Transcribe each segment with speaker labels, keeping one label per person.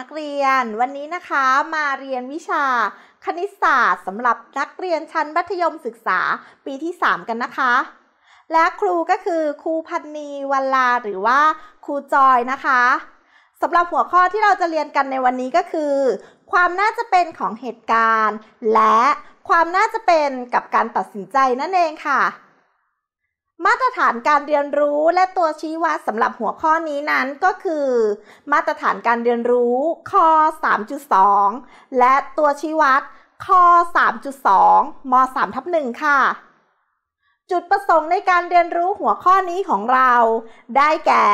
Speaker 1: นักเรียนวันนี้นะคะมาเรียนวิชา คณิตศาสตร์สำหรับนักเรียนชั้นมัธยมศึกษาปีที่ 3 กันนะคะ และครูก็คือ ครูพันนีวัลลา หรือว่า ครูจอยนะคะสำหรับหัวข้อที่เราจะเรียนกันในวันนี้ก็คือ ความน่าจะเป็นของเหตุการณ์ และความน่าจะเป็นกับการตัดสินใจนั่นเองค่ะมาตรฐานการเรียนรู้และตัวชี้วัดสำหรับหัวข้อนี้นั้นก็คือ มาตรฐานการเรียนรู้ข้อ 3.2 และตัวชี้วัดข้อ 3.2ม3ทับ1ค่ะ จุดประสงค์ในการเรียนรู้หัวข้อนี้ของเราได้แก่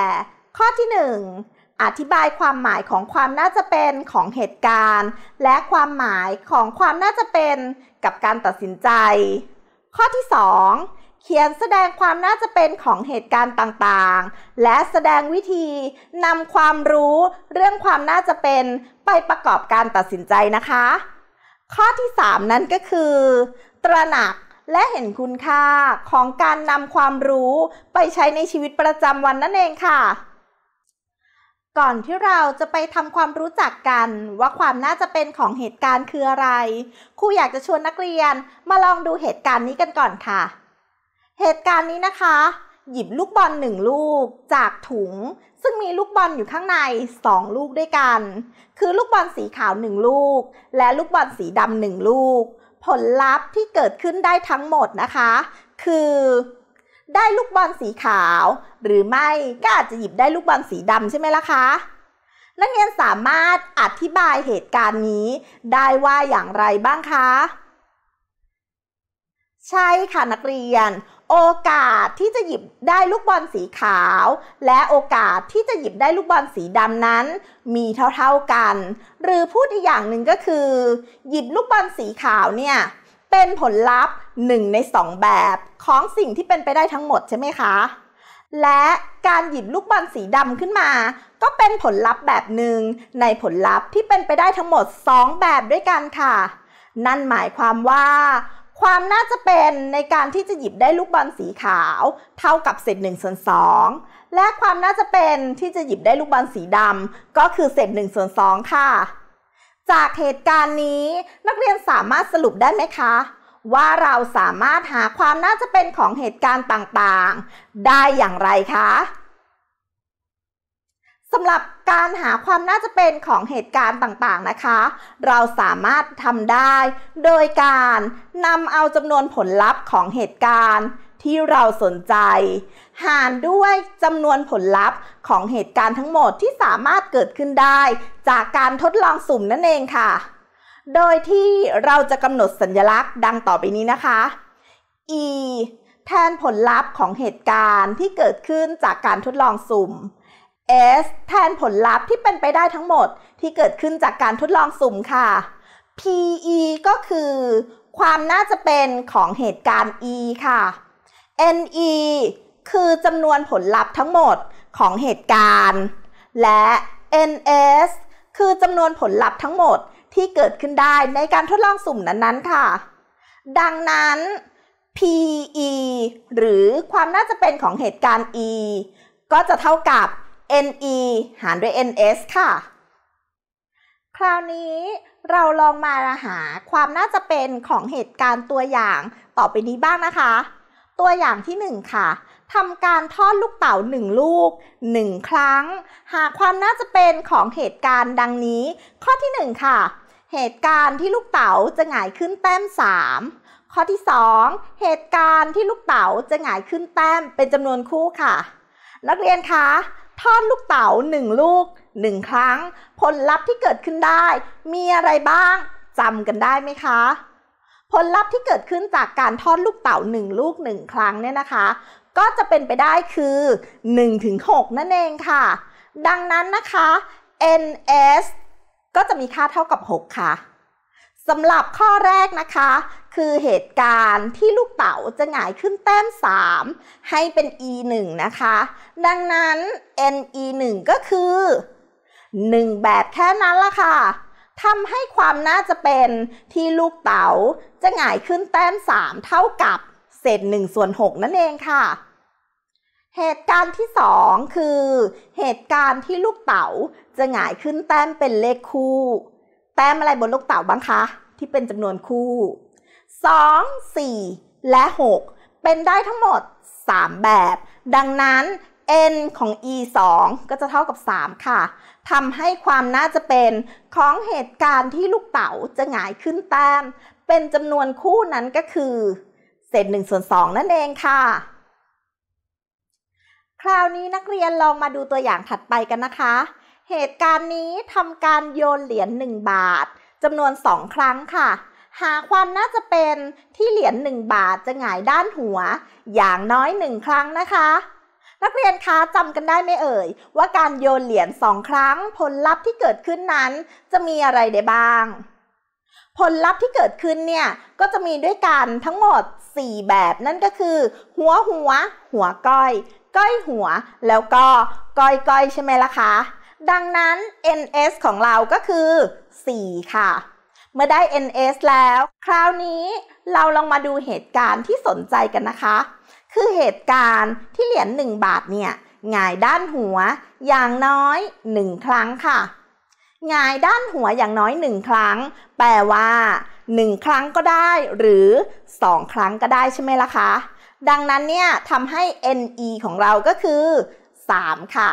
Speaker 1: ข้อที่ 1 อธิบายความหมายของความน่าจะเป็นของเหตุการณ์ และความหมายของความน่าจะเป็น กับการตัดสินใจ ข้อที่2เขียนแสดงความน่าจะเป็นของเหตุการณ์ต่างๆ และแสดงวิธีนำความรู้เรื่องความน่าจะเป็นไปประกอบการตัดสินใจนะคะ ข้อที่3นั้นก็คือ ตระหนักและเห็นคุณค่าของการนำความรู้ไปใช้ในชีวิตประจำวันนั่นเองค่ะ ก่อนที่เราจะไปทำความรู้จักกันว่าความน่าจะเป็นของเหตุการณ์คืออะไร ครูอยากจะชวนนักเรียนมาลองดูเหตุการณ์นี้กันก่อนค่ะเหตุการณ์นี้นะคะ หยิบลูกบอลหนึ่งลูกจากถุง ซึ่งมีลูกบอลอยู่ข้างใน 2 ลูกด้วยกัน คือลูกบอลสีขาวหนึ่งลูก และลูกบอลสีดำหนึ่งลูก ผลลัพธ์ที่เกิดขึ้นได้ทั้งหมดนะคะ คือ ได้ลูกบอลสีขาว หรือไม่ก็อาจจะหยิบได้ลูกบอลสีดำใช่ไหมล่ะคะนักเรียนสามารถอธิบายเหตุการณ์นี้ได้ว่าอย่างไรบ้างคะ ใช่ค่ะนักเรียนโอกาสที่จะหยิบได้ลูกบอลสีขาว และโอกาสที่จะหยิบได้ลูกบอลสีดำนั้นมีเท่าๆกัน หรือพูดอีกอย่างหนึ่งก็คือ หยิบลูกบอลสีขาวเนี่ย เป็นผลลัพธ์หนึ่งในสองแบบของสิ่งที่เป็นไปได้ทั้งหมดใช่ไหมคะ และการหยิบลูกบอลสีดำขึ้นมา ก็เป็นผลลัพธ์แบบหนึ่งในผลลัพธ์ที่เป็นไปได้ทั้งหมด 2 แบบด้วยกันค่ะ นั่นหมายความว่าความน่าจะเป็นในการที่จะหยิบได้ลูกบอลสีขาว เท่ากับเศษ1ส่วน2และความน่าจะเป็นที่จะหยิบได้ลูกบอลสีดำก็คือเศษ1ส่วน2ค่ะ จากเหตุการณ์นี้ นักเรียนสามารถสรุปได้ไหมคะ ว่าเราสามารถหาความน่าจะเป็นของเหตุการณ์ต่างๆ ได้อย่างไรคะสำหรับการหาความน่าจะเป็นของเหตุการณ์ต่างๆนะคะ เราสามารถทำได้โดยการนำเอาจำนวนผลลัพธ์ของเหตุการณ์ที่เราสนใจ หารด้วยจำนวนผลลัพธ์ของเหตุการณ์ทั้งหมดที่สามารถเกิดขึ้นได้ จากการทดลองสุ่มนั่นเองค่ะ โดยที่เราจะกำหนดสัญลักษณ์ดังต่อไปนี้นะคะ e แทนผลลัพธ์ของเหตุการณ์ที่เกิดขึ้นจากการทดลองสุ่ม S แทนผลลัพธ์ที่เป็นไปได้ทั้งหมดที่เกิดขึ้นจากการทดลองสุ่มค่ะ PE ก็คือ ความน่าจะเป็นของเหตุการณ์ E ค่ะ NE คือจำนวนผลลัพธ์ทั้งหมดของเหตุการณ์ และ NS คือจำนวนผลลัพธ์ทั้งหมดที่เกิดขึ้นได้ในการทดลองสุ่มนั้นๆ ค่ะ ดังนั้น PE หรือความน่าจะเป็นของเหตุการณ์ E ก็จะเท่ากับ NE หารด้วย NS ค่ะ คราวนี้เราลองมาหาความน่าจะเป็นของเหตุการณ์ตัวอย่างต่อไปนี้บ้างนะคะ ตัวอย่างที่ 1 ค่ะ ทำการทอดลูกเต๋า1 ลูก 1 ครั้ง หาความน่าจะเป็นของเหตุการณ์ดังนี้ ข้อที่1ค่ะ เหตุการณ์ที่ลูกเต๋าจะหงายขึ้นแต้ม 3 ข้อที่2เหตุการณ์ที่ลูกเต๋าจะหงายขึ้นแต้มเป็นจำนวนคู่ค่ะ นักเรียนคะทอดลูกเต๋าหนึ่งลูกหนึ่งครั้ง ผลลัพธ์ที่เกิดขึ้นได้ มีอะไรบ้างจำกันได้ไหมคะผลลัพธ์ที่เกิดขึ้นจากการทอดลูกเต๋าหนึ่งลูกหนึ่งครั้งเนี่ยนะคะ ก็จะเป็นไปได้คือ1ถึง6นั่นเองค่ะ ดังนั้นนะคะ ns ก็จะมีค่าเท่ากับ 6 ค่ะสำหรับข้อแรกนะคะคือเหตุการณ์ที่ลูกเต๋าจะหงายขึ้นแต้ม 3 ให้เป็น e 1นะคะ ดังนั้น n e 1ก็คือ 1 แบบแค่นั้นละค่ะทำให้ความน่าจะเป็นที่ลูกเต๋าจะหงายขึ้นแต้ม 3 เท่ากับเศษ1ส่วน6นั่นเองค่ะ เหตุการณ์ที่2คือ เหตุการณ์ที่ลูกเต๋าจะหงายขึ้นแต้มเป็นเลขคู่ แต้มอะไรบนลูกเต๋าบ้างคะ ที่เป็นจำนวนคู่2 4 และ 6 เป็นได้ทั้งหมด 3 แบบ ดังนั้น n ของ e 2 ก็จะเท่ากับ 3 ค่ะทำให้ความน่าจะเป็นของเหตุการณ์ที่ลูกเต๋าจะหงายขึ้นแต้มเป็นจำนวนคู่นั้นก็คือเศษ1ส่วน 2 นั่นเองค่ะ คราวนี้นักเรียนลองมาดูตัวอย่างถัดไปกันนะคะ เหตุการณ์นี้ทำการโยนเหรียญ1บาทจำนวน 2 ครั้งค่ะหาความน่าจะเป็นที่เหรียญหนึ่งบาทจะหงายด้านหัว อย่างน้อยหนึ่งครั้งนะคะ นักเรียนคะจำกันได้ไหมเอ่ย ว่าการโยนเหรียญสองครั้ง ผลลัพธ์ที่เกิดขึ้นนั้นจะมีอะไรได้บ้างผลลัพธ์ที่เกิดขึ้นเนี่ยก็จะมีด้วยกันทั้งหมด 4 แบบนั่นก็คือ หัวหัว หัวก้อยก้อยหัว แล้วก็ก้อยก้อยใช่ไหมล่ะคะดังนั้น ns ของเราก็คือ 4 ค่ะเมื่อได้ NS แล้ว คราวนี้เราลองมาดูเหตุการณ์ที่สนใจกันนะคะ คือเหตุการณ์ที่เหรียญ1บาท เนี่ยหงายด้านหัวอย่างน้อย 1 ครั้งค่ะหงายด้านหัวอย่างน้อย 1 ครั้ง แปลว่า 1 ครั้งก็ได้ หรือ 2 ครั้งก็ได้ใช่ไหมล่ะคะ ดังนั้นเนี่ยทำให้ NE ของเราก็คือ 3 ค่ะ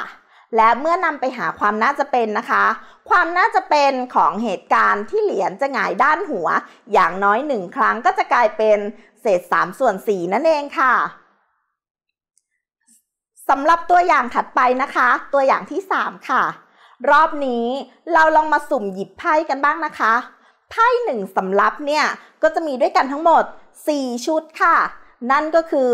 Speaker 1: และเมื่อนำไปหาความน่าจะเป็นนะคะ ความน่าจะเป็นของเหตุการณ์ที่เหรียญจะหงายด้านหัว อย่างน้อยหนึ่งครั้งก็จะกลายเป็น เศษ3ส่วน4 นั่นเองค่ะสำหรับตัวอย่างถัดไปนะคะ ตัวอย่างที่ 3 ค่ะรอบนี้เราลองมาสุ่มหยิบไพ่กันบ้างนะคะไพ่หนึ่งสำรับเนี่ย ก็จะมีด้วยกันทั้งหมด 4 ชุดค่ะ นั่นก็คือ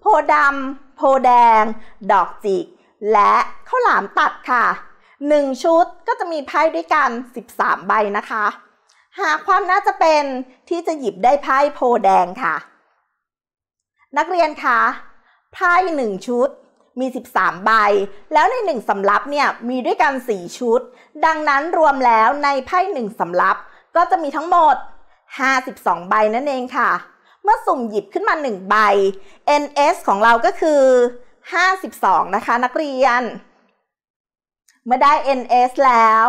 Speaker 1: โพดำโพแดง ดอกจิกและข้าวหลามตัดค่ะ 1 ชุดก็จะมีไพ่ด้วยกัน 13 ใบนะคะ หาความน่าจะเป็นที่จะหยิบได้ไพ่โพแดงค่ะ นักเรียนคะไพ่หนึ่งชุดมี 13 ใบ แล้วใน 1 สำรับเนี่ยมีด้วยกัน 4 ชุด ดังนั้นรวมแล้วในไพ่1สำรับก็จะมีทั้งหมด 52 ใบนั่นเองค่ะ เมื่อสุ่มหยิบขึ้นมา 1 ใบ NS ของเราก็คือห้าสสิบองนะคะ นักเรียน เมื่อได้ NS แล้ว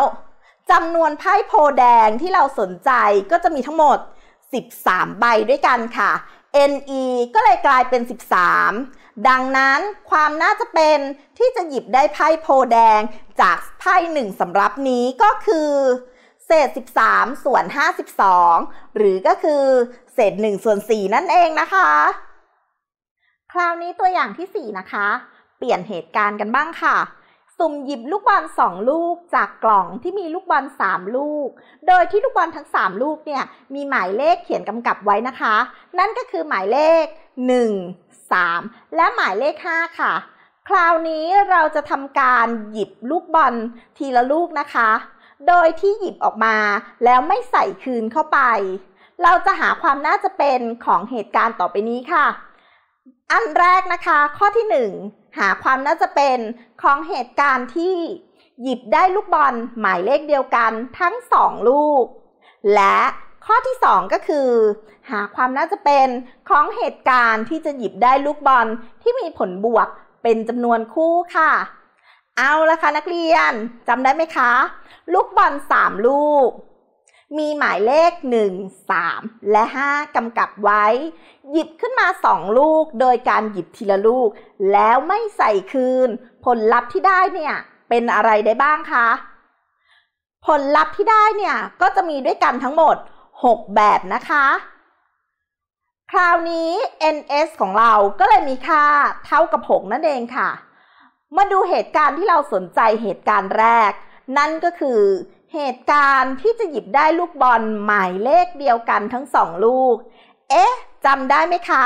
Speaker 1: จำนวนไพ่โพแดงที่เราสนใจก็จะมีทั้งหมด 13 ใบด้วยกันค่ะ NE ก็เลยกลายเป็น 13 ดังนั้นความน่าจะเป็นที่จะหยิบได้ไพ่โพแดงจากไพ่หนึ่งสำรับนี้ก็คือ เศษ 13 ส่วน 52 หรือก็คือ เศษ1ส่วน 4 นั่นเองนะคะคราวนี้ตัวอย่างที่ 4 นะคะ เปลี่ยนเหตุการณ์กันบ้างค่ะ สุ่มหยิบลูกบอล2 ลูกจากกล่องที่มีลูกบอล3 ลูก โดยที่ลูกบอลทั้ง 3 ลูกเนี่ย มีหมายเลขเขียนกำกับไว้นะคะ นั่นก็คือหมายเลข1 3 และหมายเลข5ค่ะ คราวนี้เราจะทำการหยิบลูกบอล ทีละลูกนะคะ โดยที่หยิบออกมาแล้วไม่ใส่คืนเข้าไป เราจะหาความน่าจะเป็นของเหตุการณ์ต่อไปนี้ค่ะอันแรกนะคะข้อที่ 1 หาความน่าจะเป็นของเหตุการณ์ที่ หยิบได้ลูกบอลหมายเลขเดียวกันทั้ง 2 ลูก และข้อที่ 2 ก็คือ หาความน่าจะเป็นของเหตุการณ์ที่จะหยิบได้ลูกบอลที่มีผลบวกเป็นจำนวนคู่ค่ะ เอาละค่ะนักเรียนจำได้ไหมคะ ลูกบอล3ลูกมีหมายเลข1 3 และ 5 กำกับไว้ หยิบขึ้นมา 2 ลูกโดยการหยิบทีละลูก แล้วไม่ใส่คืน ผลลัพธ์ที่ได้เนี่ยเป็นอะไรได้บ้างคะ ผลลัพธ์ที่ได้เนี่ยก็จะมีด้วยกันทั้งหมด 6 แบบนะคะ คราวนี้ ns ของเราก็เลยมีค่าเท่ากับ 6 นั่นเองค่ะ มาดูเหตุการณ์ที่เราสนใจเหตุการณ์แรก นั่นก็คือเหตุการณ์ที่จะหยิบได้ลูกบอลหมายเลขเดียวกันทั้งสองลูก เอ๊ะจำได้ไหมคะ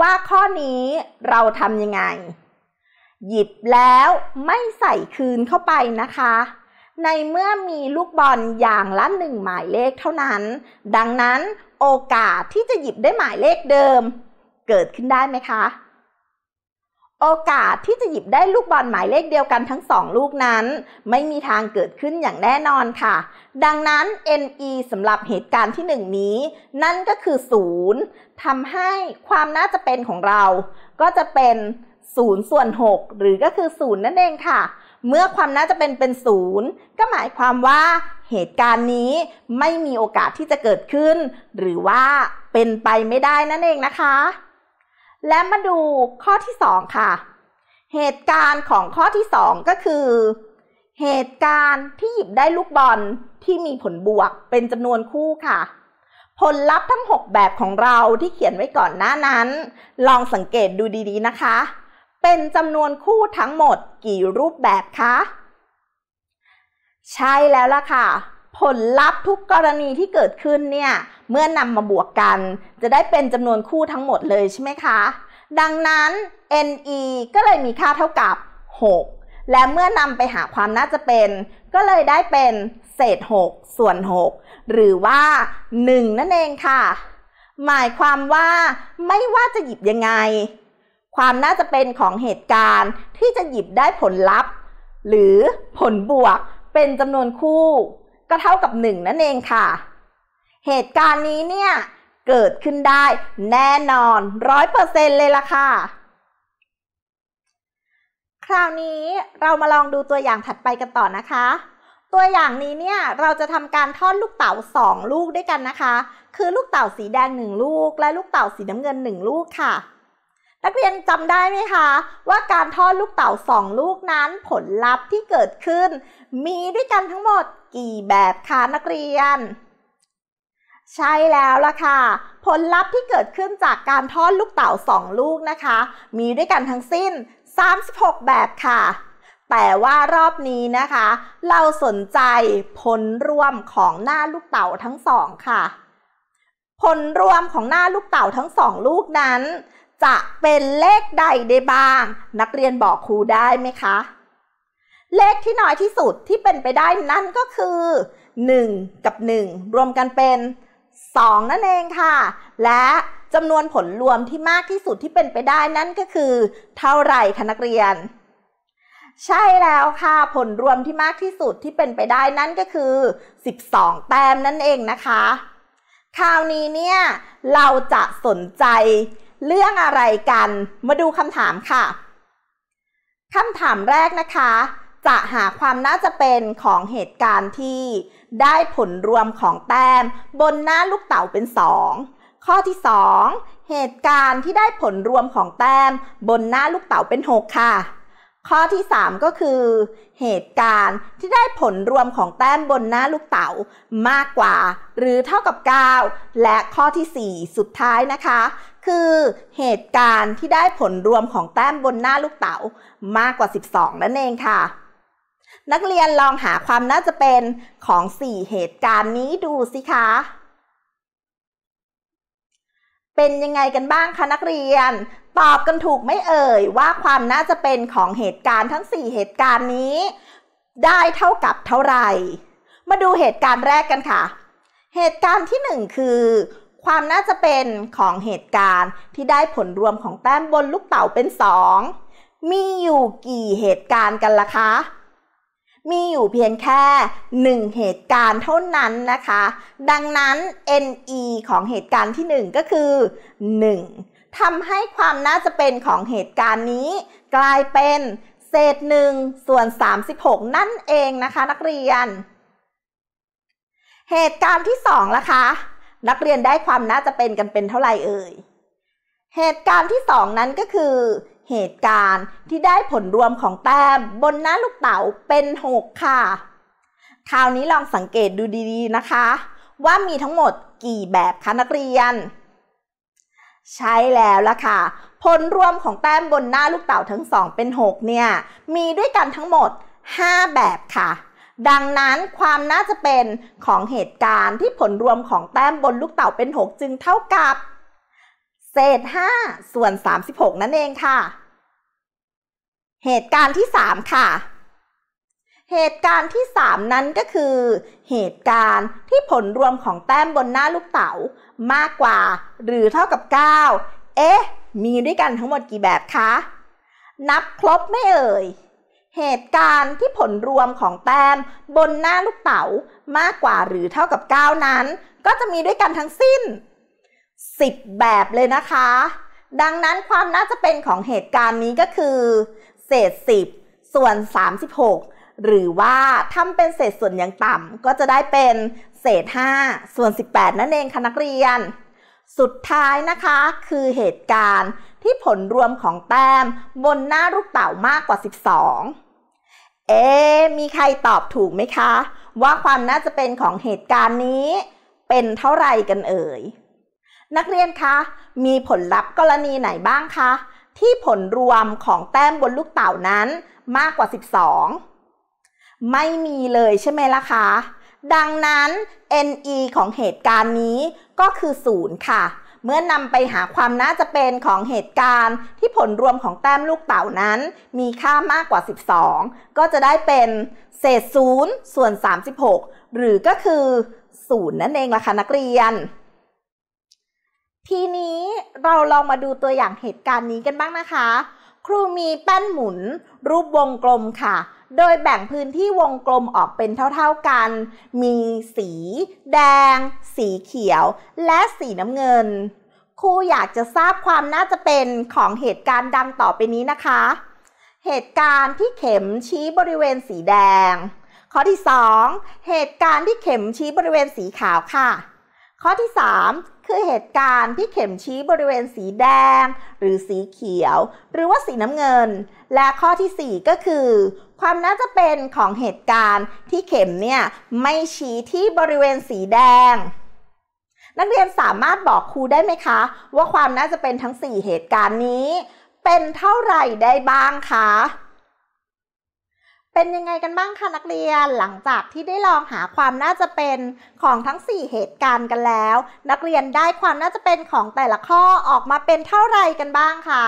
Speaker 1: ว่าข้อนี้เราทำยังไง หยิบแล้วไม่ใส่คืนเข้าไปนะคะ ในเมื่อมีลูกบอลอย่างละหนึ่งหมายเลขเท่านั้น ดังนั้นโอกาสที่จะหยิบได้หมายเลขเดิม เกิดขึ้นได้ไหมคะโอกาสที่จะหยิบได้ลูกบอลหมายเลขเดียวกันทั้งสองลูกนั้น ไม่มีทางเกิดขึ้นอย่างแน่นอนค่ะ ดังนั้น NE สำหรับเหตุการณ์ที่หนึ่งนี้ นั่นก็คือ 0 ทำให้ความน่าจะเป็นของเรา ก็จะเป็น0ส่วน6หรือก็คือ 0นั่นเองค่ะเมื่อความน่าจะเป็นเป็น0ก็หมายความว่าเหตุการณ์นี้ไม่มีโอกาสที่จะเกิดขึ้น หรือว่าเป็นไปไม่ได้นั่นเองนะคะและมาดูข้อที่ 2 ค่ะ เหตุการณ์ของข้อที่ 2 ก็คือ เหตุการณ์ที่หยิบได้ลูกบอลที่มีผลบวกเป็นจำนวนคู่ค่ะ ผลลัพธ์ทั้ง 6 แบบของเราที่เขียนไว้ก่อนหน้านั้น ลองสังเกตดูดีๆนะคะ เป็นจำนวนคู่ทั้งหมดกี่รูปแบบคะ ใช่แล้วล่ะค่ะผลลัพธ์ทุกกรณีที่เกิดขึ้นเนี่ยเมื่อนำมาบวกกันจะได้เป็นจำนวนคู่ทั้งหมดเลยใช่ไหมคะดังนั้น NE ก็เลยมีค่าเท่ากับ 6 และเมื่อนำไปหาความน่าจะเป็น ก็เลยได้เป็นเศษ6ส่วน 6 หรือว่า 1 นั่นเองค่ะ หมายความว่าไม่ว่าจะหยิบยังไง ความน่าจะเป็นของเหตุการณ์ที่จะหยิบได้ผลลัพธ์ หรือผลบวกเป็นจำนวนคู่ก็เท่ากับ 1 นั่นเองค่ะ เหตุการณ์นี้เนี่ยเกิดขึ้นได้แน่นอนร้อยเปอร์เเซ็นลยล่ะค่ะ คราวนี้เรามาลองดูตัวอย่างถัดไปกันต่อนะคะ ตัวอย่างนี้เนี่ยเราจะทำการทอดลูกเต๋าสองลูกด้วยกันนะคะ คือลูกเต๋าสีแดงหนึ่งลูก และลูกเต๋าสีน้ำเงินหนึ่งลูกค่ะ นักเรียนจำได้ไหมคะ ว่าการทอดลูกเต๋าสองลูกนั้นผลลัพธ์ที่เกิดขึ้นมีด้วยกันทั้งหมดกี่แบบคะนักเรียน ใช่แล้วล่ะค่ะ ผลลัพธ์ที่เกิดขึ้นจากการทอดลูกเต๋า2ลูกนะคะ มีด้วยกันทั้งสิ้น 36 แบบค่ะ แต่ว่ารอบนี้นะคะ เราสนใจผลรวมของหน้าลูกเต๋าทั้งสองค่ะ ผลรวมของหน้าลูกเต๋าทั้งสองลูกนั้น จะเป็นเลขใดได้บ้าง นักเรียนบอกครูได้ไหมคะเลขที่น้อยที่สุดที่เป็นไปได้นั่นก็คือ1กับ1รวมกันเป็น2นั่นเองค่ะ และจำนวนผลรวมที่มากที่สุดที่เป็นไปได้นั่นก็คือ เท่าไหร่คะนักเรียน ใช่แล้วค่ะผลรวมที่มากที่สุดที่เป็นไปได้นั่นก็คือ12แต้มนั่นเองนะคะคราวนี้เนี่ย เราจะสนใจเรื่องอะไรกันมาดูคำถามค่ะคำถามแรกนะคะจะหาความน่าจะเป็นของเหตุการณ์ที่ได้ผลรวมของแต้มบนหน้าลูกเต๋าเป็น 2 ข้อที่ 2 เหตุการณ์ที่ได้ผลรวมของแต้มบนหน้าลูกเต๋าเป็น 6 ค่ะ ข้อที่ 3 ก็คือ เหตุการณ์ที่ได้ผลรวมของแต้มบนหน้าลูกเต๋ามากกว่า หรือเท่ากับ 9 และข้อที่ 4 สุดท้ายนะคะ คือเหตุการณ์ที่ได้ผลรวมของแต้มบนหน้าลูกเต๋ามากกว่า 12 นั่นเองค่ะนักเรียนลองหาความน่าจะเป็นของ 4 เหตุการณ์นี้ดูสิคะ เป็นยังไงกันบ้างคะ นักเรียน ตอบกันถูกไม่เอ่ยว่าความน่าจะเป็นของเหตุการณ์ทั้ง 4 เหตุการณ์นี้ ได้เท่ากับเท่าไหร่ มาดูเหตุการณ์แรกกันค่ะ เหตุการณ์ที่ 1 คือ ความน่าจะเป็นของเหตุการณ์ที่ได้ผลรวมของแต้มบนลูกเต๋าเป็น2มีอยู่กี่เหตุการณ์กันล่ะคะมีอยู่เพียงแค่1เหตุการณ์เท่านั้นนะคะ ดังนั้น NE ของเหตุการณ์ที่1ก็คือ 1. ทำให้ความน่าจะเป็นของเหตุการณ์นี้ กลายเป็น เศษ1ส่วน36นั่นเองนะคะนักเรียน เหตุการณ์ที่2ล่ะคะ นักเรียนได้ความน่าจะเป็นกันเป็นเท่าไหร่เอ่ยเหตุการณ์ที่2นั้นก็คือเหตุการณ์ที่ได้ผลรวมของแต้มบนหน้าลูกเต๋าเป็น 6 ค่ะ คราวนี้ลองสังเกตดูดี ๆนะคะ ว่ามีทั้งหมดกี่แบบคะนักเรียน ใช้แล้วละค่ะ ผลรวมของแต้มบนหน้าลูกเต๋าทั้งสองเป็น6เนี่ยมีด้วยกันทั้งหมด 5 แบบค่ะ ดังนั้นความน่าจะเป็นของเหตุการณ์ที่ผลรวมของแต้มบนลูกเต๋าเป็น 6 จึงเท่ากับเศษ5ส่วน36 นั่นเองค่ะเหตุการณ์ที่สามค่ะ เหตุการณ์ที่สามนั้นก็คือ เหตุการณ์ที่ผลรวมของแต้มบนหน้าลูกเต๋า มากกว่า หรือเท่ากับ9เอ๊ะ มีด้วยกันทั้งหมดกี่แบบคะ นับครบไม่เอ่ย เหตุการณ์ที่ผลรวมของแต้มบนหน้าลูกเต๋ามากกว่าหรือเท่ากับ9นั้น ก็จะมีด้วยกันทั้งสิ้น 10 แบบเลยนะคะ ดังนั้นความน่าจะเป็นของเหตุการณ์นี้ก็คือเศษ10 ส่วน 36 หรือว่าทำเป็นเศษส่วนอย่างต่ำก็จะได้เป็น เศษ 5 ส่วน 18 นั่นเองค่ะนักเรียน สุดท้ายนะคะคือเหตุการณ์ที่ผลรวมของแต้มบนหน้าลูกเต่ามากกว่า 12 เอ๊มีใครตอบถูกไหมคะ ว่าความน่าจะเป็นของเหตุการณ์นี้เป็นเท่าไหร่กันเอ่ย นักเรียนคะ มีผลลัพธ์กรณีไหนบ้างคะที่ผลรวมของแต้มบนลูกเต่านั้นมากกว่า 12 ไม่มีเลยใช่ไหมล่ะคะ ดังนั้น NE ของเหตุการณ์นี้ก็คือ 0 ค่ะ เมื่อนำไปหาความน่าจะเป็นของเหตุการณ์ที่ผลรวมของแต้มลูกเต่านั้น มีค่ามากกว่า 12 ก็จะได้เป็นเศษ 0 ส่วน 36 หรือก็คือ 0 นั่นเองล่ะคะนักเรียนเราลองมาดูตัวอย่างเหตุการณ์นี้กันบ้างนะคะ ครูมีแป้นหมุน รูปวงกลมค่ะ โดยแบ่งพื้นที่วงกลมออกเป็นเท่าๆกัน มีสีแดง สีเขียว และสีน้ำเงินครูอยากจะทราบความน่าจะเป็นของเหตุการณ์ดังต่อไปนี้นะคะ เหตุการณ์ที่เข็มชี้บริเวณสีแดง ข้อที่ 2 เหตุการณ์ที่เข็มชี้บริเวณสีขาวค่ะ ข้อที่3คือเหตุการณ์ที่เข็มชี้บริเวณสีแดงหรือสีเขียว หรือว่าสีน้ำเงิน และข้อที่ 4 ก็คือความน่าจะเป็นของเหตุการณ์ที่เข็มเนี่ย ไม่ชี้ที่บริเวณสีแดง นักเรียนสามารถบอกครูได้ไหมคะ ว่าความน่าจะเป็นทั้ง 4 เหตุการณ์นี้ เป็นเท่าไหร่ได้บ้างคะเป็นยังไงกันบ้างคะนักเรียนหลังจากที่ได้ลองหาความน่าจะเป็นของทั้ง 4 เหตุการณ์กันแล้ว นักเรียนได้ความน่าจะเป็นของแต่ละข้อออกมาเป็นเท่าไรกันบ้างคะ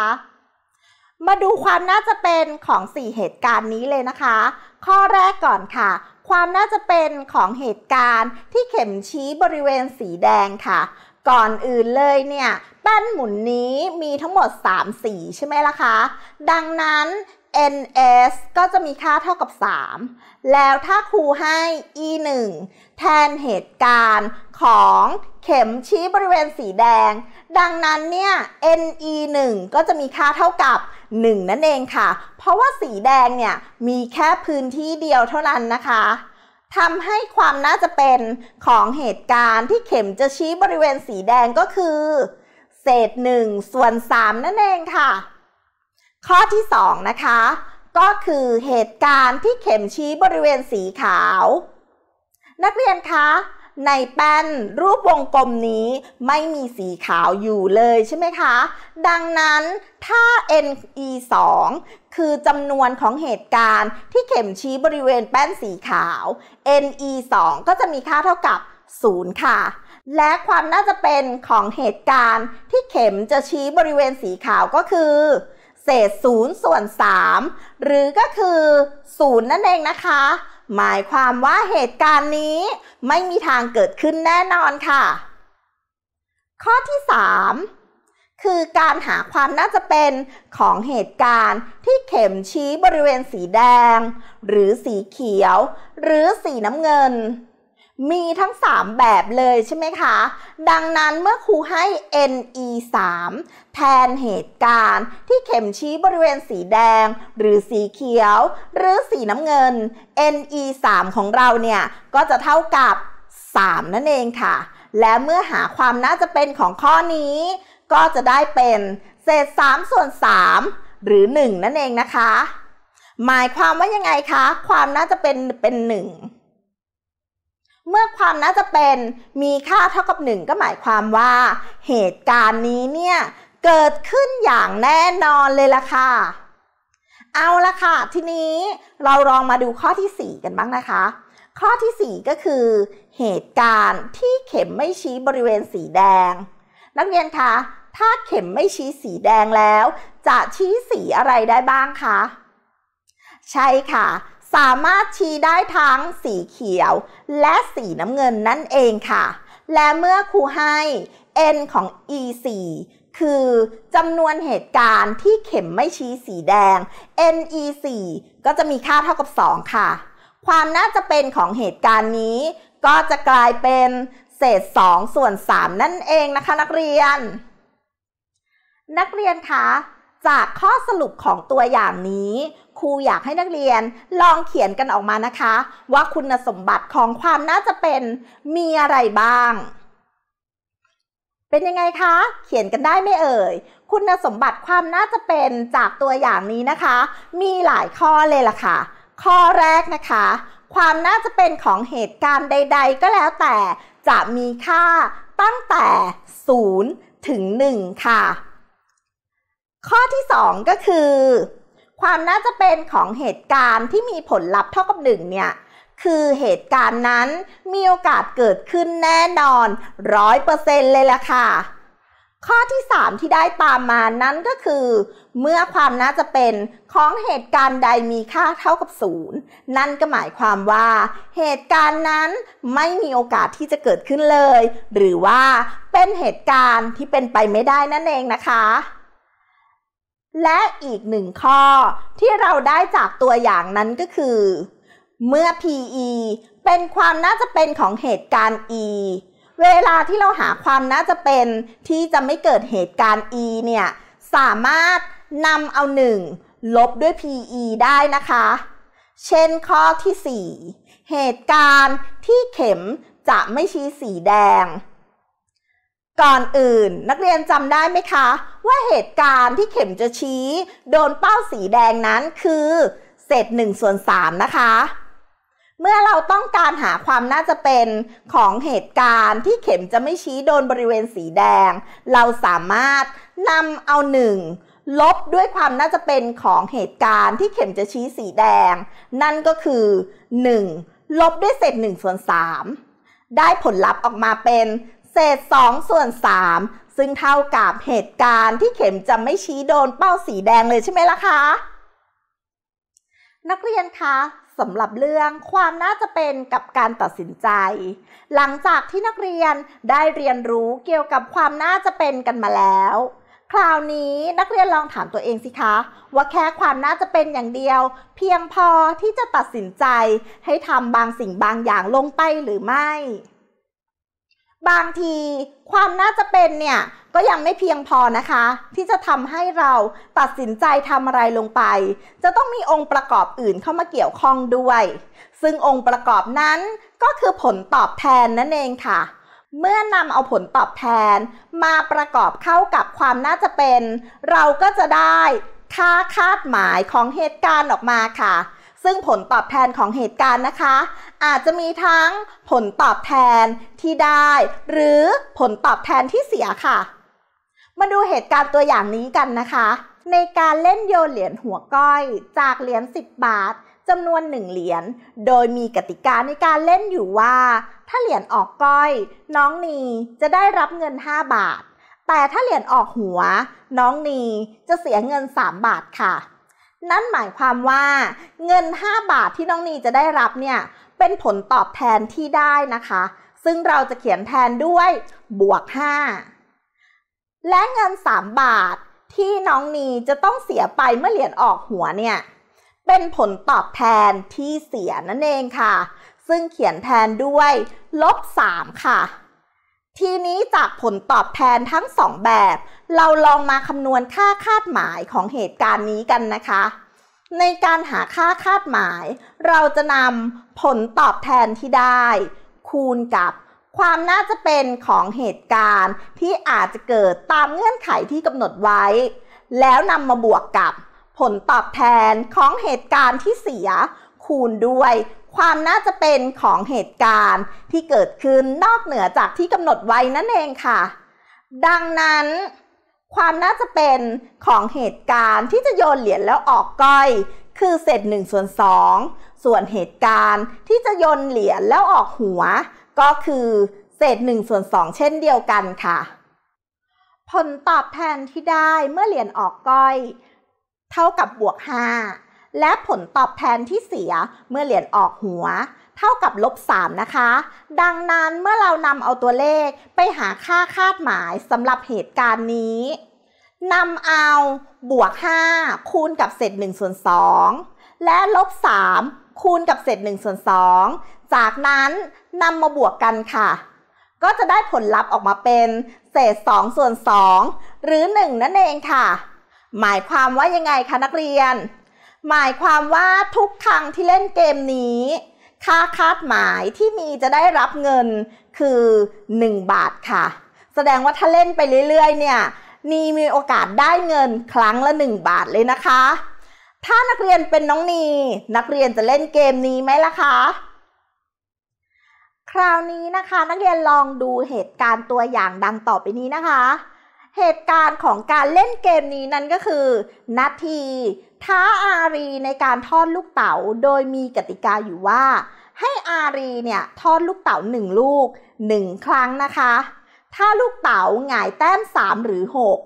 Speaker 1: มาดูความน่าจะเป็นของ4เหตุการณ์นี้เลยนะคะ ข้อแรกก่อนค่ะ ความน่าจะเป็นของเหตุการณ์ที่เข็มชี้บริเวณสีแดงค่ะ ก่อนอื่นเลยเนี่ยแป้นหมุนนี้มีทั้งหมด3สีใช่ไหมล่ะคะดังนั้น ns ก็จะมีค่าเท่ากับ 3 แล้วถ้าครูให้ e 1แทนเหตุการณ์ของเข็มชี้บริเวณสีแดง ดังนั้นเนี่ย ne 1ก็จะมีค่าเท่ากับ 1 นั่นเองค่ะ เพราะว่าสีแดงเนี่ย มีแค่พื้นที่เดียวเท่านั้นนะคะ ทำให้ความน่าจะเป็นของเหตุการณ์ที่เข็มจะชี้บริเวณสีแดงก็คือเศษ1ส่วน 3 นั่นเองค่ะข้อที่2นะคะ ก็คือเหตุการณ์ที่เข็มชี้บริเวณสีขาว นักเรียนคะ ในแป้นรูปวงกลมนี้ไม่มีสีขาวอยู่เลยใช่ไหมคะ ดังนั้นถ้า n e 2คือจำนวนของเหตุการณ์ที่เข็มชี้บริเวณแป้นสีขาว n e 2ก็จะมีค่าเท่ากับ 0 ค่ะ และความน่าจะเป็นของเหตุการณ์ที่เข็มจะชี้บริเวณสีขาวก็คือเศษศูนย์ส่วน3 หรือก็คือศูนย์นั่นเองนะคะ หมายความว่าเหตุการณ์นี้ไม่มีทางเกิดขึ้นแน่นอนค่ะ ข้อที่ 3 คือการหาความน่าจะเป็นของเหตุการณ์ที่เข็มชี้บริเวณสีแดง หรือสีเขียว หรือสีน้ำเงินมีทั้ง 3 แบบเลยใช่ไหมคะ ดังนั้นเมื่อครูให้ ne 3แทนเหตุการณ์ที่เข็มชี้บริเวณสีแดงหรือสีเขียว หรือสีน้ำเงิน ne 3ของเราเนี่ย ก็จะเท่ากับ 3 นั่นเองค่ะ และเมื่อหาความน่าจะเป็นของข้อนี้ ก็จะได้เป็นเศษ3ส่วน 3 หรือ 1 นั่นเองนะคะ หมายความว่ายังไงคะ ความน่าจะเป็นเป็น 1เมื่อความน่าจะเป็นมีค่าเท่ากับ1ก็หมายความว่า เหตุการณ์นี้เนี่ยเกิดขึ้นอย่างแน่นอนเลยล่ะค่ะ เอาละค่ะทีนี้เราลองมาดูข้อที่ 4 กันบ้างนะคะ ข้อที่4ก็คือเหตุการณ์ที่เข็มไม่ชี้บริเวณสีแดง นักเรียนคะถ้าเข็มไม่ชี้สีแดงแล้ว จะชี้สีอะไรได้บ้างคะ ใช่ค่ะสามารถชี้ได้ทั้งสีเขียว และสีน้ำเงินนั่นเองค่ะ และเมื่อครูให้ n ของ e 4คือ จำนวนเหตุการณ์ที่เข็มไม่ชี้สีแดง n e 4ก็จะมีค่าเท่ากับ 2 ค่ะ ความน่าจะเป็นของเหตุการณ์นี้ ก็จะกลายเป็นเศษ2ส่วน 3 นั่นเองนะคะนักเรียน นักเรียนคะจากข้อสรุปของตัวอย่างนี้ครูอยากให้นักเรียนลองเขียนกันออกมานะคะ ว่าคุณสมบัติของความน่าจะเป็นมีอะไรบ้าง เป็นยังไงคะเขียนกันได้ไม่เอ่ย คุณสมบัติความน่าจะเป็นจากตัวอย่างนี้นะคะ มีหลายข้อเลยล่ะค่ะ ข้อแรกนะคะ ความน่าจะเป็นของเหตุการณ์ใด ๆ ก็แล้วแต่จะมีค่าตั้งแต่ 0 ถึง 1 ค่ะ ข้อที่2ก็คือความน่าจะเป็นของเหตุการณ์ที่มีผลลัพธ์เท่ากับหนึ่งเนี่ยคือเหตุการณ์นั้นมีโอกาสเกิดขึ้นแน่นอนร้อยเปอร์เซ็นเลยล่ะค่ะ ข้อที่ 3 ที่ได้ตามมานั้นก็คือ เมื่อความน่าจะเป็นของเหตุการณ์ใดมีค่าเท่ากับศูนย์นั่นก็หมายความว่า เหตุการณ์นั้นไม่มีโอกาสที่จะเกิดขึ้นเลย หรือว่าเป็นเหตุการณ์ที่เป็นไปไม่ได้นั่นเองนะคะและอีกหนึ่งข้อที่เราได้จากตัวอย่างนั้นก็คือ เมื่อ PE เป็นความน่าจะเป็นของเหตุการณ์ E เวลาที่เราหาความน่าจะเป็นที่จะไม่เกิดเหตุการณ์ E เนี่ยสามารถนำเอาหนึ่งลบด้วย PE ได้นะคะ เช่นข้อที่ 4 เหตุการณ์ที่เข็มจะไม่ชี้สีแดงก่อนอื่นนักเรียนจำได้ไหมคะ ว่าเหตุการณ์ที่เข็มจะชี้โดนเป้าสีแดงนั้นคือเศษ1ส่วน3นะคะ เมื่อเราต้องการหาความน่าจะเป็นของเหตุการณ์ที่เข็มจะไม่ชี้โดนบริเวณสีแดง เราสามารถนำเอา 1 ลบด้วยความน่าจะเป็นของเหตุการณ์ ที่เข็มจะชี้สีแดง นั่นก็คือ 1 ลบด้วยเศษ1ส่วน3ได้ผลลัพธ์ออกมาเป็นเศษ2ส่วน 3ซึ่งเท่ากับเหตุการณ์ที่เข็มจะไม่ชี้โดนเป้าสีแดงเลยใช่ไหมล่ะคะ นักเรียนคะสำหรับเรื่องความน่าจะเป็นกับการตัดสินใจ หลังจากที่นักเรียนได้เรียนรู้เกี่ยวกับความน่าจะเป็นกันมาแล้ว คราวนี้นักเรียนลองถามตัวเองสิคะ ว่าแค่ความน่าจะเป็นอย่างเดียว เพียงพอที่จะตัดสินใจให้ทำบางสิ่งบางอย่างลงไปหรือไม่บางทีความน่าจะเป็นเนี่ยก็ยังไม่เพียงพอนะคะ ที่จะทำให้เราตัดสินใจทำอะไรลงไป จะต้องมีองค์ประกอบอื่นเข้ามาเกี่ยวข้องด้วย ซึ่งองค์ประกอบนั้นก็คือผลตอบแทนนั่นเองค่ะ เมื่อนำเอาผลตอบแทน มาประกอบเข้ากับความน่าจะเป็น เราก็จะได้ค่าคาดหมายของเหตุการณ์ออกมาค่ะซึ่งผลตอบแทนของเหตุการณ์นะคะ อาจจะมีทั้งผลตอบแทนที่ได้ หรือผลตอบแทนที่เสียค่ะ มาดูเหตุการณ์ตัวอย่างนี้กันนะคะ ในการเล่นโยนเหรียญหัวก้อยจากเหรียญ10 บาทจำนวนหนึ่งเหรียญโดยมีกติกาในการเล่นอยู่ว่า ถ้าเหรียญออกก้อย น้องนีจะได้รับเงิน 5 บาท แต่ถ้าเหรียญออกหัว น้องนีจะเสียเงิน 3 บาทค่ะนั่นหมายความว่าเงิน 5 บาทที่น้องนีจะได้รับเนี่ย เป็นผลตอบแทนที่ได้นะคะซึ่งเราจะเขียนแทนด้วยบวก5และเงิน 3 บาทที่น้องนีจะต้องเสียไปเมื่อเหรียญออกหัวเนี่ย เป็นผลตอบแทนที่เสียนั่นเองค่ะ ซึ่งเขียนแทนด้วยลบ3ค่ะทีนี้จากผลตอบแทนทั้งสองแบบเราลองมาคำนวณค่าคาดหมายของเหตุการณ์นี้กันนะคะ ในการหาค่าคาดหมายเราจะนำผลตอบแทนที่ได้ คูณกับ ความน่าจะเป็นของเหตุการณ์ที่อาจจะเกิดตามเงื่อนไขที่กำหนดไว้ แล้วนำมาบวกกับผลตอบแทนของเหตุการณ์ที่เสีย คูณด้วยความน่าจะเป็นของเหตุการณ์ที่เกิดขึ้นนอกเหนือจากที่กำหนดไว้นั่นเองค่ะ ดังนั้น ความน่าจะเป็นของเหตุการณ์ที่จะโยนเหรียญแล้วออกก้อย คือเศษ1ส่วน2ส่วนเหตุการณ์ที่จะโยนเหรียญแล้วออกหัว ก็คือ เศษ1ส่วน2เช่นเดียวกันค่ะ ผลตอบแทนที่ได้เมื่อเหรียญออกก้อย เท่ากับบวก5และผลตอบแทนที่เสียเมื่อเหรียญออกหัว เท่ากับลบ3นะคะ ดังนั้นเมื่อเรานำเอาตัวเลขไปหาค่าคาดหมายสำหรับเหตุการณ์นี้ นำเอาบวก 5 คูณกับเศษ1ส่วน2และลบ 3 คูณกับเศษ1ส่วน2จากนั้นนำมาบวกกันค่ะ ก็จะได้ผลลัพธ์ออกมาเป็น เศษ2ส่วน2หรือ 1 นั่นเองค่ะ หมายความว่ายังไงคะนักเรียนหมายความว่าทุกครั้งที่เล่นเกมนี้ ค่าคาดหมายที่มีจะได้รับเงินคือ 1 บาทค่ะ แสดงว่าถ้าเล่นไปเรื่อยๆเนี่ยนีมีโอกาสได้เงินครั้งละ 1 บาทเลยนะคะ ถ้านักเรียนเป็นน้องนี นักเรียนจะเล่นเกมนี้ไหมล่ะคะ คราวนี้นะคะนักเรียนลองดูเหตุการณ์ตัวอย่างดังต่อไปนี้นะคะ เหตุการณ์ของการเล่นเกมนี้นั้นก็คือนาทีท้าอารีในการทอดลูกเต๋าโดยมีกติกาอยู่ว่า ให้อารีเนี่ยทอดลูกเต๋าหนึ่งลูกหนึ่งครั้งนะคะ ถ้าลูกเต๋าหงายแต้มสามหรือหก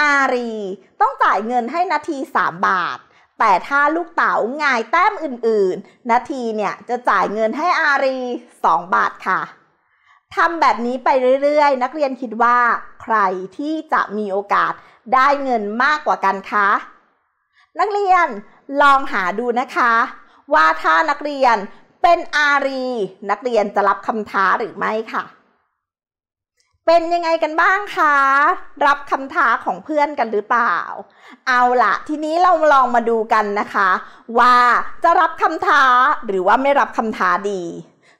Speaker 1: อารีต้องจ่ายเงินให้นาทีสามบาท แต่ถ้าลูกเต๋าหงายแต้มอื่นๆ นาทีเนี่ยจะจ่ายเงินให้อารีสองบาทค่ะทำแบบนี้ไปเรื่อยๆ นักเรียนคิดว่า ใครที่จะมีโอกาสได้เงินมากกว่ากันคะนักเรียนลองหาดูนะคะ ว่าถ้านักเรียนเป็นอารี นักเรียนจะรับคำท้าหรือไม่ค่ะ เป็นยังไงกันบ้างคะรับคำท้าของเพื่อนกันหรือเปล่า เอาละทีนี้เราลองมาดูกันนะคะ ว่าจะรับคำท้าหรือว่าไม่รับคำท้าดี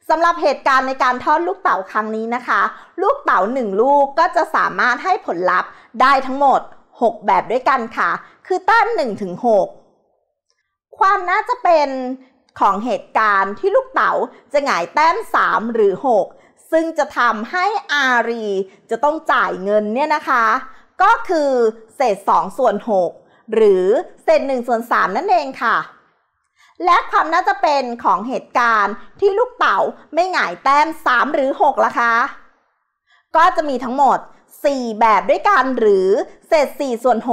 Speaker 1: สำหรับเหตุการณ์ในการทอดลูกเต๋าครั้งนี้นะคะ ลูกเต๋าหนึ่งลูกก็จะสามารถให้ผลลัพธ์ได้ทั้งหมด 6 แบบด้วยกันค่ะคือต้านึ่งถึงหกความน่าจะเป็นของเหตุการณ์ที่ลูกเต๋าจะหงายแต้มสามหรือหกซึ่งจะทำให้อารีจะต้องจ่ายเงินเนี่ยนะคะ ก็คือ เศษสองส่วนหกหรือเศษหนึ่งส่วนสามนั่นเองค่ะ และความน่าจะเป็นของเหตุการณ์ที่ลูกเต๋าไม่หงายแต้ม3หรือ6ล่ะคะก็จะมีทั้งหมด 4 แบบด้วยกันหรือเศษ4ส่วน6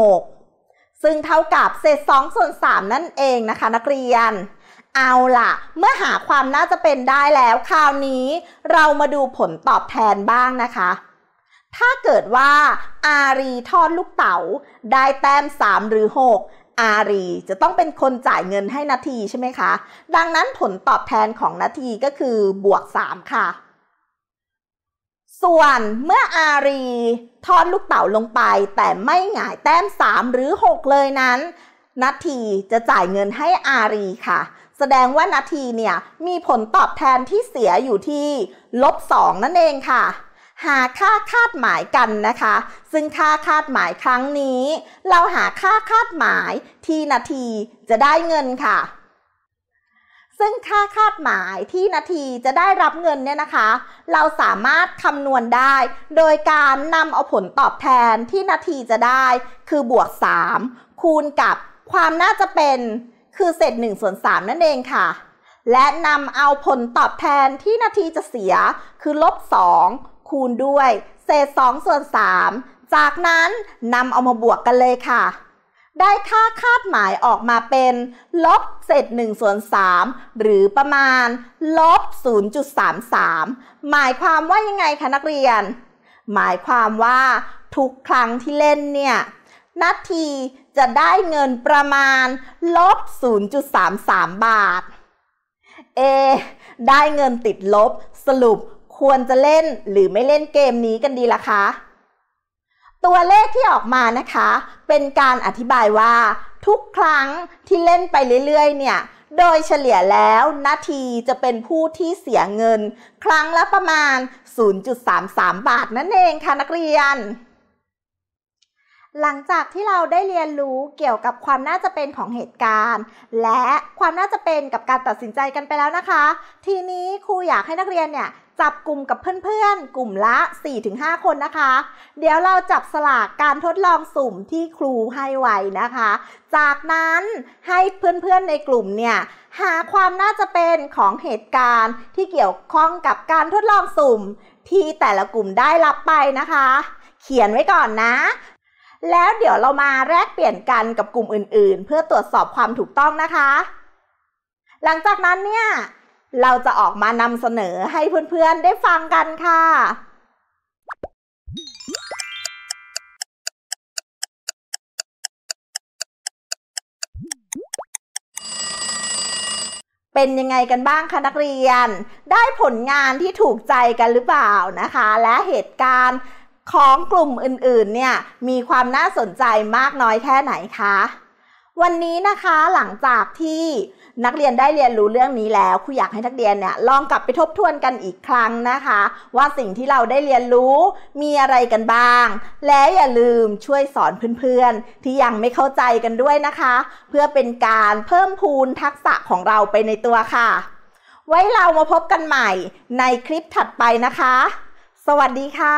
Speaker 1: ซึ่งเท่ากับเศษ2ส่วน3นั่นเองนะคะ นักเรียน เอาล่ะ เมื่อหาความน่าจะเป็นได้แล้วคราวนี้ เรามาดูผลตอบแทนบ้างนะคะ ถ้าเกิดว่า อารี ทอดลูกเต๋าได้แต้ม 3 หรือ 6 อารี จะต้องเป็นคนจ่ายเงินให้นาทีใช่ไหมคะ ดังนั้นผลตอบแทนของนาทีก็คือบวก 3 ค่ะส่วนเมื่ออารีทอดลูกเต่าลงไปแต่ไม่หงายแต้ม 3 หรือ 6 เลยนั้น นาทีจะจ่ายเงินให้อารีค่ะ แสดงว่านาทีเนี่ยมีผลตอบแทนที่เสียอยู่ที่ลบ 2 นั่นเองค่ะ หาค่าคาดหมายกันนะคะ ซึ่งค่าคาดหมายครั้งนี้ เราหาค่าคาดหมายที่นาทีจะได้เงินค่ะซึ่งค่าคาดหมายที่นาทีจะได้รับเงินเนี่ยนะคะ เราสามารถคำนวณได้โดยการนำเอาผลตอบแทนที่นาทีจะได้คือบวก 3 คูณกับความน่าจะเป็นคือเศษ1ส่วน3นั่นเองค่ะ และนำเอาผลตอบแทนที่นาทีจะเสียคือลบ 2 คูณด้วย เศษ2ส่วน3จากนั้นนำเอามาบวกกันเลยค่ะได้ค่าคาดหมายออกมาเป็นลบเศษ1ส่วน3หรือประมาณลบ0.33 หมายความว่ายังไงคะ นักเรียน หมายความว่า ทุกครั้งที่เล่นเนี่ยนาทีจะได้เงินประมาณลบ0.33 บาท เอได้เงินติดลบสรุปควรจะเล่นหรือไม่เล่นเกมนี้กันดีล่ะคะตัวเลขที่ออกมานะคะเป็นการอธิบายว่าทุกครั้งที่เล่นไปเรื่อย ๆ เนี่ย โดยเฉลี่ยแล้วนาทีจะเป็นผู้ที่เสียเงิน ครั้งละประมาณ 0.33 บาทนั่นเองค่ะนักเรียนหลังจากที่เราได้เรียนรู้เกี่ยวกับความน่าจะเป็นของเหตุการณ์ และความน่าจะเป็นกับการตัดสินใจกันไปแล้วนะคะ ทีนี้ครูอยากให้นักเรียนเนี่ยจับกลุ่มกับเพื่อนๆ กลุ่มละ 4-5 คนนะคะ เดี๋ยวเราจับสลากการทดลองสุ่มที่ครูให้ไว้นะคะ จากนั้นให้เพื่อนๆในกลุ่มเนี่ยหาความน่าจะเป็นของเหตุการณ์ ที่เกี่ยวข้องกับการทดลองสุ่มที่แต่ละกลุ่มได้รับไปนะคะ เขียนไว้ก่อนนะแล้วเดี๋ยวเรามาแลกเปลี่ยนกันกับกลุ่มอื่น ๆ เพื่อตรวจสอบความถูกต้องนะคะ หลังจากนั้นเนี่ย เราจะออกมานำเสนอให้เพื่อน ๆ ได้ฟังกันค่ะ เป็นยังไงกันบ้างคะนักเรียน ได้ผลงานที่ถูกใจกันหรือเปล่านะคะ และเหตุการณ์ของกลุ่มอื่น ๆเนี่ยมีความน่าสนใจมากน้อยแค่ไหนคะวันนี้นะคะหลังจากที่นักเรียนได้เรียนรู้เรื่องนี้แล้วครูอยากให้นักเรียนเนี่ย ลองกลับไปทบทวนกันอีกครั้งนะคะ ว่าสิ่งที่เราได้เรียนรู้มีอะไรกันบ้าง และอย่าลืมช่วยสอนเพื่อนๆ ที่ยังไม่เข้าใจกันด้วยนะคะ เพื่อเป็นการเพิ่มพูนทักษะของเราไปในตัวค่ะ ไว้เรามาพบกันใหม่ในคลิปถัดไปนะคะ สวัสดีค่ะ